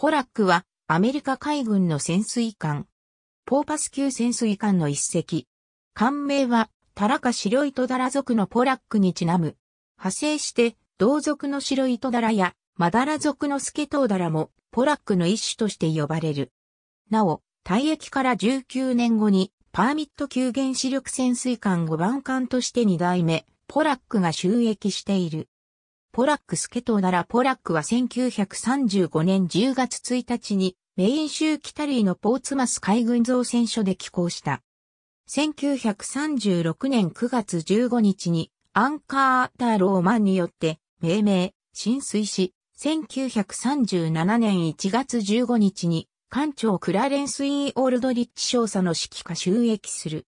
ポラックはアメリカ海軍の潜水艦、ポーパス級潜水艦の一隻。艦名は、タラカ白糸ダラ族のポラックにちなむ。派生して、同族の白糸ダラや、マダラ族のスケトウダラも、ポラックの一種として呼ばれる。なお、退役から19年後に、パーミット級原子力潜水艦5番艦として2代目、ポラックが収益している。ポラックスケトーならポラックは1935年10月1日にメイン州キタリーのポーツマス海軍造船所で寄港した。1936年9月15日にアンカーターローマンによって命名、浸水し、1937年1月15日に艦長クラレンス・イー・オールドリッチ少佐の指揮下収益する。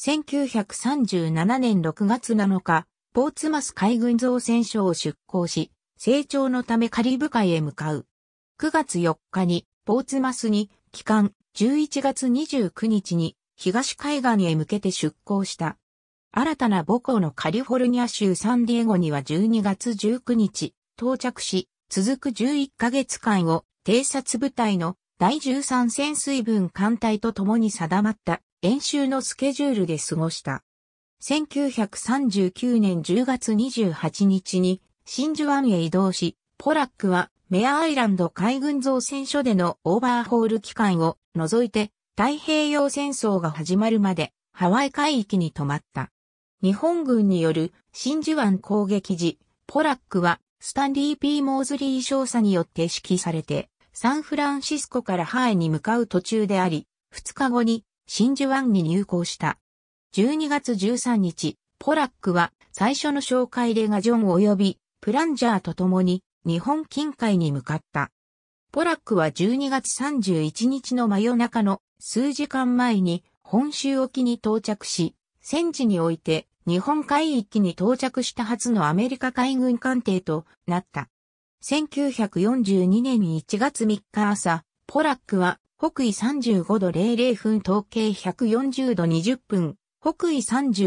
1937年6月7日、ポーツマス海軍造船所を出港し、成長のためカリブ海へ向かう。9月4日にポーツマスに帰還、11月29日に東海岸へ向けて出港した。新たな母校のカリフォルニア州サンディエゴには12月19日到着し、続く11ヶ月間を偵察部隊の第13潜水分艦隊と共に定まった演習のスケジュールで過ごした。1939年10月28日に真珠湾へ移動し、ポラックはメアアイランド海軍造船所でのオーバーホール期間を除いて太平洋戦争が始まるまでハワイ海域に止まった。日本軍による真珠湾攻撃時、ポラックはスタンリー・ P・ モーズリー少佐によって指揮されてサンフランシスコからハワイに向かう途中であり、2日後に真珠湾に入港した。12月13日、ポラックは最初の紹介でガジョン及びプランジャーと共に日本近海に向かった。ポラックは12月31日の真夜中の数時間前に本州沖に到着し、戦時において日本海域に到着した初のアメリカ海軍艦艇となった。1942年1月3日朝、ポラックは北緯35度00分統計140度20分、北緯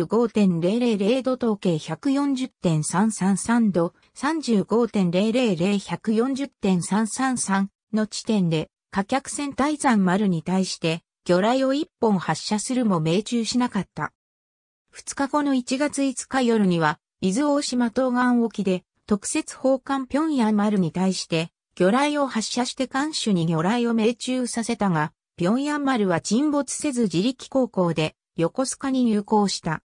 35.000度統計140.333度、35.000-140.333の地点で、火客船大山丸に対して、魚雷を一本発射するも命中しなかった。二日後の1月5日夜には、伊豆大島東岸沖で、特設砲艦平壌丸に対して、魚雷を発射して艦首に魚雷を命中させたが、平壌丸は沈没せず自力航行で、横須賀に入港した。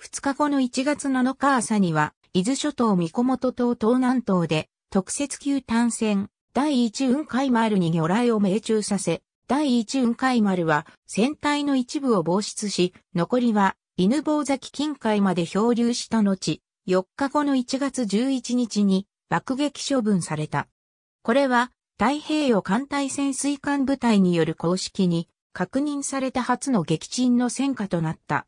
2日後の1月7日朝には、伊豆諸島三小本島東南東で、特設級単船、第一雲海丸に魚雷を命中させ、第一雲海丸は船体の一部を防出し、残りは犬坊崎近海まで漂流した後、4日後の1月11日に爆撃処分された。これは太平洋艦隊潜水艦部隊による公式に確認された初の撃沈の戦果となった。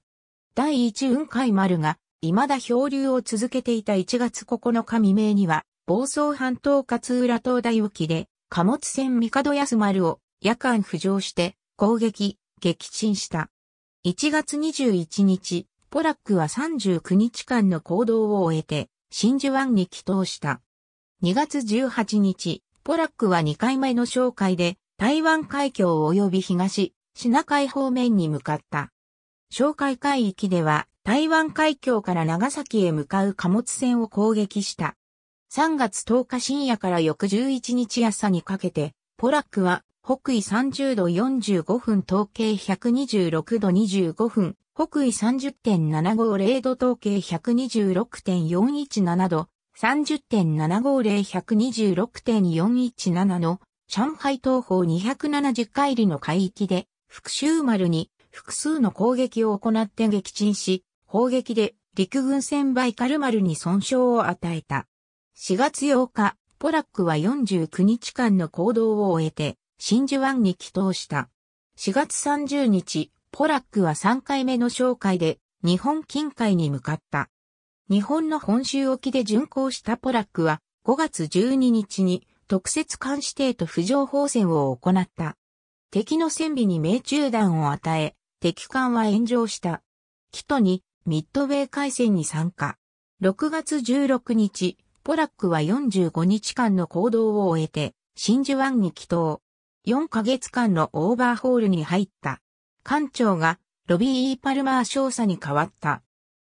第一雲海丸が、未だ漂流を続けていた1月9日未明には、暴走半島勝浦島大沖で、貨物船角安丸を夜間浮上して攻撃、撃沈した。1月21日、ポラックは39日間の行動を終えて、真珠湾に帰投した。2月18日、ポラックは2回目の紹介で、台湾海峡及び東品海方面に向かった。紹海海域では台湾海峡から長崎へ向かう貨物船を攻撃した。3月10日深夜から翌11日朝にかけて、ポラックは北緯30度45分統計126度25分、北緯30.750度統計126.417度、30.750126.417の上海東方270海里の海域で福州丸に複数の攻撃を行って撃沈し、砲撃で陸軍船バイカル丸に損傷を与えた。4月8日、ポラックは49日間の行動を終えて、真珠湾に帰投した。4月30日、ポラックは3回目の紹介で日本近海に向かった。日本の本州沖で巡航したポラックは5月12日に特設監視艇と浮上放線を行った。敵の船尾に命中弾を与え、敵艦は炎上した。キトにミッドウェー海戦に参加。6月16日、ポラックは45日間の行動を終えて、真珠湾に帰島。4ヶ月間のオーバーホールに入った。艦長がロビー・イー・パルマー少佐に変わった。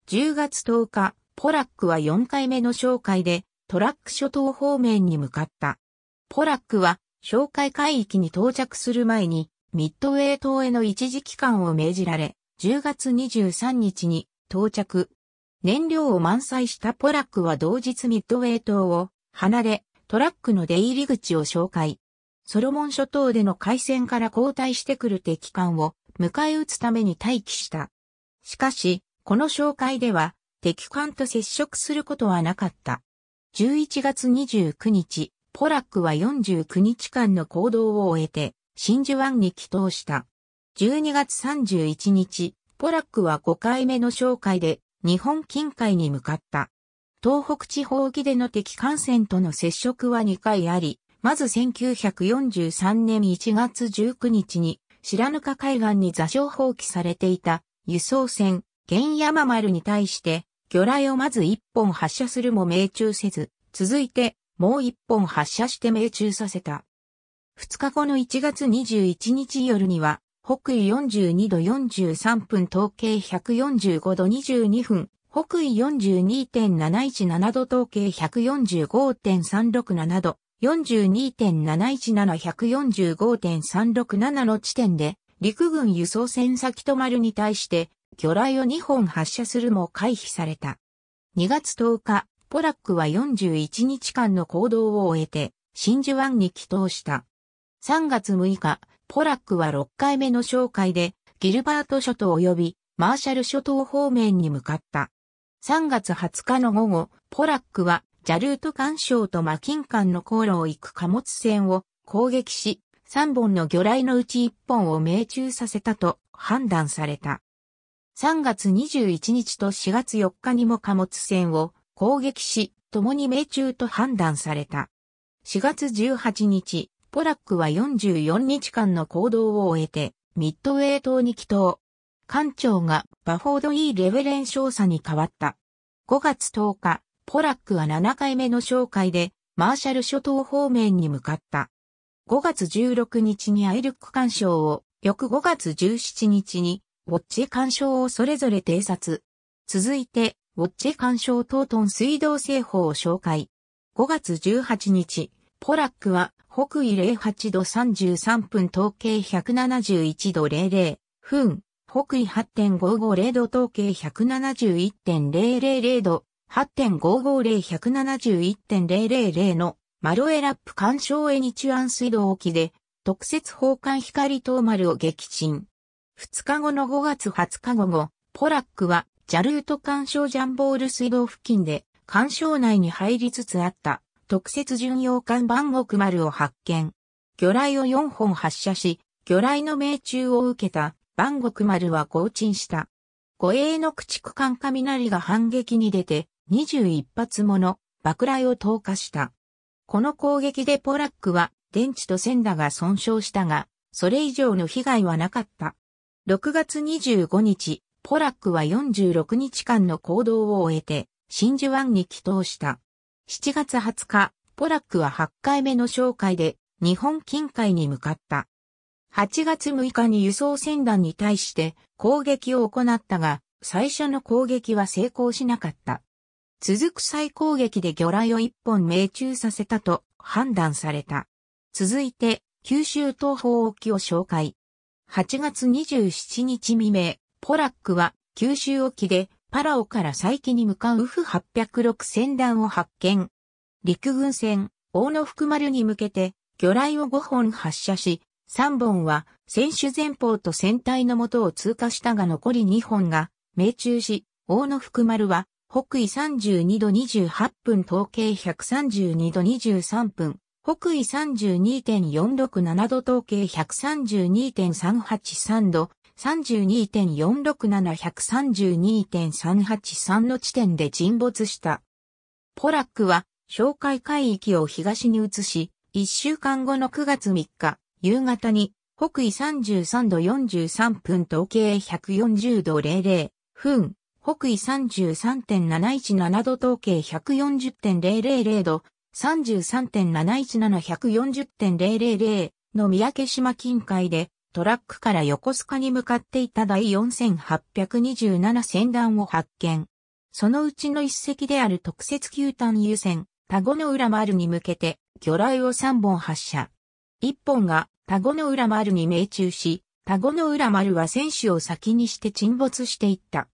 10月10日、ポラックは4回目の紹介でトラック諸島方面に向かった。ポラックは哨戒海域に到着する前に、ミッドウェー島への一時期間を命じられ、10月23日に到着。燃料を満載したポラックは同日ミッドウェー島を離れ、トラックの出入り口を紹介。ソロモン諸島での海戦から交代してくる敵艦を迎え撃つために待機した。しかし、この紹介では敵艦と接触することはなかった。11月29日、ポラックは49日間の行動を終えて、真珠湾に帰投した。12月31日、ポラックは5回目の紹介で、日本近海に向かった。東北地方沖での敵艦船との接触は2回あり、まず1943年1月19日に、白糠海岸に座礁放棄されていた輸送船、玄山丸に対して、魚雷をまず1本発射するも命中せず、続いてもう一本発射して命中させた。2日後の1月21日夜には、北緯42度43分統計145度22分、北緯42.717度統計145.367度、42.717145.367の地点で、陸軍輸送船先止まるに対して、魚雷を2本発射するも回避された。2月10日、ポラックは41日間の行動を終えて、真珠湾に帰投した。3月6日、ポラックは6回目の紹介で、ギルバート諸島及びマーシャル諸島方面に向かった。3月20日の午後、ポラックはジャルート干渉とマキンンの航路を行く貨物船を攻撃し、3本の魚雷のうち1本を命中させたと判断された。3月21日と4月4日にも貨物船を攻撃し、共に命中と判断された。4月18日、ポラックは44日間の行動を終えて、ミッドウェー島に帰島。艦長がバフォード・イー・レベレン少佐に変わった。5月10日、ポラックは7回目の紹介で、マーシャル諸島方面に向かった。5月16日にアイルック艦賞を、翌5月17日に、ウォッチ艦賞をそれぞれ偵察。続いて、ウォッチ干渉トートン水道製法を紹介。5月18日、ポラックは北緯08度33分統計171度00分、北緯8.550度統計171.000度、8.550171.000のマロエラップ干渉エニチュアン水道沖で特設放管光灯丸を撃沈。2日後の5月20日午後、ポラックはジャルート干渉ジャンボール水道付近で、干渉内に入りつつあった、特設巡洋艦万国丸を発見。魚雷を4本発射し、魚雷の命中を受けた、万国丸は降沈した。護衛の駆逐艦雷が反撃に出て、21発もの爆雷を投下した。この攻撃でポラックは電池と線打が損傷したが、それ以上の被害はなかった。6月25日、ポラックは46日間の行動を終えて、真珠湾に帰投した。7月20日、ポラックは8回目の紹介で、日本近海に向かった。8月6日に輸送船団に対して攻撃を行ったが、最初の攻撃は成功しなかった。続く再攻撃で魚雷を一本命中させたと判断された。続いて、九州東方沖を紹介。8月27日未明、ポラックは九州沖でパラオから再起に向かうウフ806船団を発見。陸軍船、大野福丸に向けて魚雷を5本発射し、3本は船首前方と船体のとを通過したが残り2本が命中し、大野福丸は北緯32度28分統計132度23分、北緯32.467度統計132.383度、32.467132.383の地点で沈没した。ポラックは、哨戒海域を東に移し、1週間後の9月3日、夕方に、北緯33度43分統計140度00分、北緯33.717度統計140.000度、33.717140.000の三宅島近海でトラックから横須賀に向かっていた第4827船団を発見。そのうちの一隻である特設球団優船、タゴのマ丸に向けて、魚雷を3本発射。1本がタゴのマ丸に命中し、タゴのマ丸は選手を先にして沈没していった。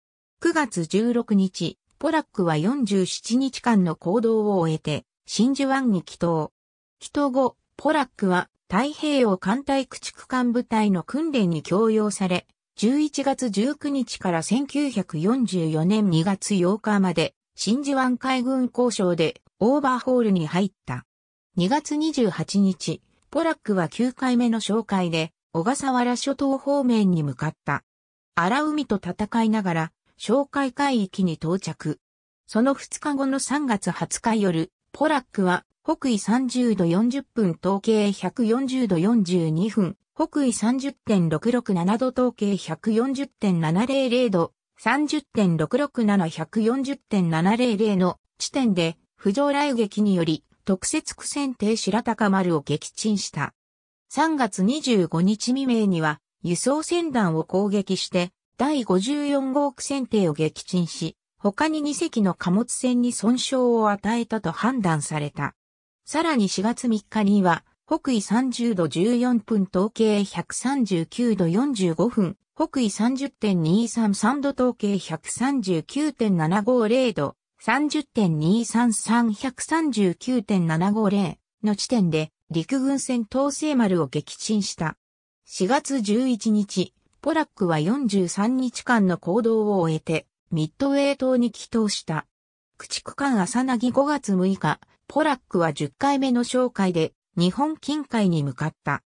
9月16日、ポラックは47日間の行動を終えて、真珠湾に帰島。帰島後、ポラックは太平洋艦隊駆逐艦部隊の訓練に供用され、11月19日から1944年2月8日まで、真珠湾海軍交渉でオーバーホールに入った。2月28日、ポラックは9回目の紹介で、小笠原諸島方面に向かった。荒海と戦いながら、紹介海域に到着。その2日後の3月20日夜、ポラックは北緯30度40分、統計140度42分、北緯30.667度、統計140.700度、30.667140.700の地点で、不条雷撃により、特設苦戦艇白鷹丸を撃沈した。3月25日未明には、輸送船団を攻撃して、第54号苦戦艇を撃沈し、他に2隻の貨物船に損傷を与えたと判断された。さらに4月3日には、北緯30度14分統計139度45分、北緯30.233度統計139.750度、30.233139.750の地点で陸軍戦統制丸を撃沈した。4月11日、ポラックは43日間の行動を終えて、ミッドウェイ島に帰投した。駆逐艦朝な5月6日、ポラックは10回目の紹介で日本近海に向かった。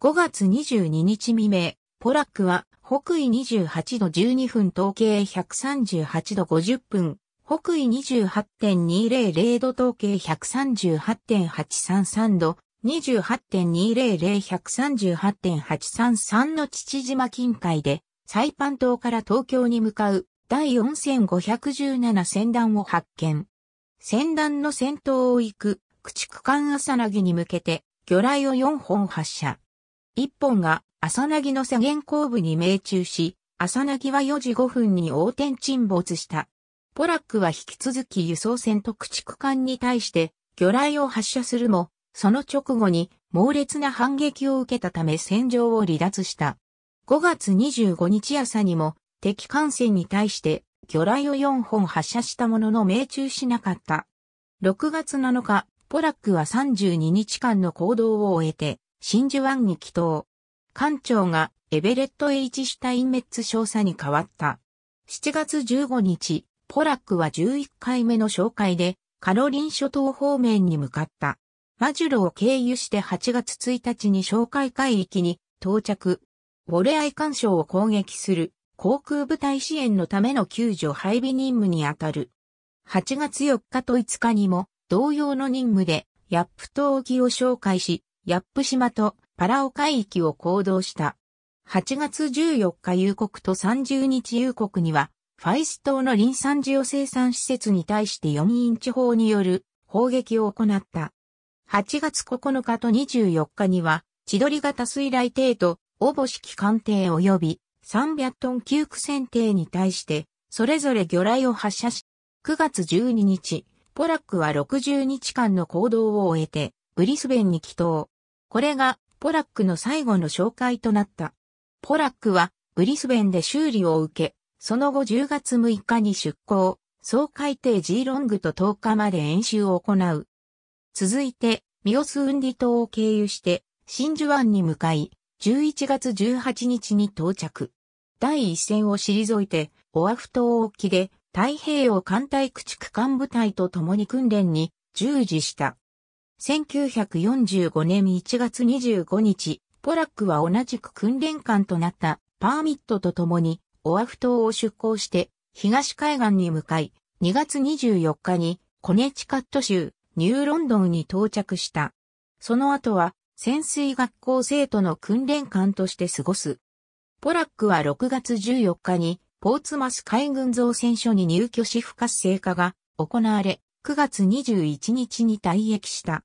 5月22日未明、ポラックは北緯28度12分統計138度50分、北緯28.200度統計138.833度、28.200138.833の父島近海で、サイパン島から東京に向かう第4517船団を発見。戦団の戦闘を行く駆逐艦朝なに向けて魚雷を4本発射。1本が朝なの左舷後部に命中し、朝なは4時5分に横転沈没した。ポラックは引き続き輸送船と駆逐艦に対して魚雷を発射するも、その直後に猛烈な反撃を受けたため戦場を離脱した。5月25日朝にも敵艦船に対して魚雷を4本発射したものの命中しなかった。6月7日、ポラックは32日間の行動を終えて、真珠湾に帰島。艦長がエベレット・エイチ・シュタインメッツ少佐に変わった。7月15日、ポラックは11回目の紹介で、カロリン諸島方面に向かった。マジュロを経由して8月1日に紹介海域に到着。ウォレアイ干渉を攻撃する航空部隊支援のための救助配備任務にあたる。8月4日と5日にも同様の任務でヤップ島沖を紹介し、ヤップ島とパラオ海域を行動した。8月14日夕刻と30日夕刻には、ファイス島のリン酸ジ生産施設に対して4インチ砲による砲撃を行った。8月9日と24日には、千鳥型水雷艇と、おぼしき艦艇及び300トン級苦戦艇に対して、それぞれ魚雷を発射し、9月12日、ポラックは60日間の行動を終えて、ブリスベンに帰島。これが、ポラックの最後の紹介となった。ポラックは、ブリスベンで修理を受け、その後10月6日に出港、総海底 G ロングと10日まで演習を行う。続いて、ミオスウンディ島を経由して、真珠湾に向かい、11月18日に到着。第一線を退いて、オアフ島沖で太平洋艦隊駆逐艦部隊と共に訓練に従事した。1945年1月25日、ポラックは同じく訓練艦となったパーミットと共にオアフ島を出港して東海岸に向かい、2月24日にコネチカット州ニューロンドンに到着した。その後は潜水学校生徒の訓練官として過ごす。ポラックは6月14日にポーツマス海軍造船所に入居し不活性化が行われ、9月21日に退役した。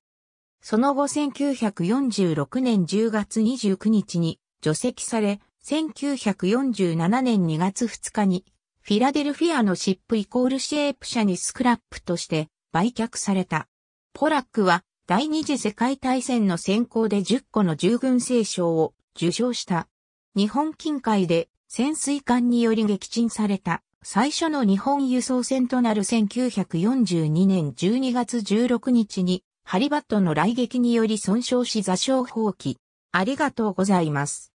その後1946年10月29日に除籍され、1947年2月2日にフィラデルフィアのシップイコールシェープ社にスクラップとして売却された。ポラックは第二次世界大戦の選考で10個の従軍聖賞を受賞した。日本近海で潜水艦により撃沈された最初の日本輸送船となる1942年12月16日にハリバットの雷撃により損傷し座礁放棄。ありがとうございます。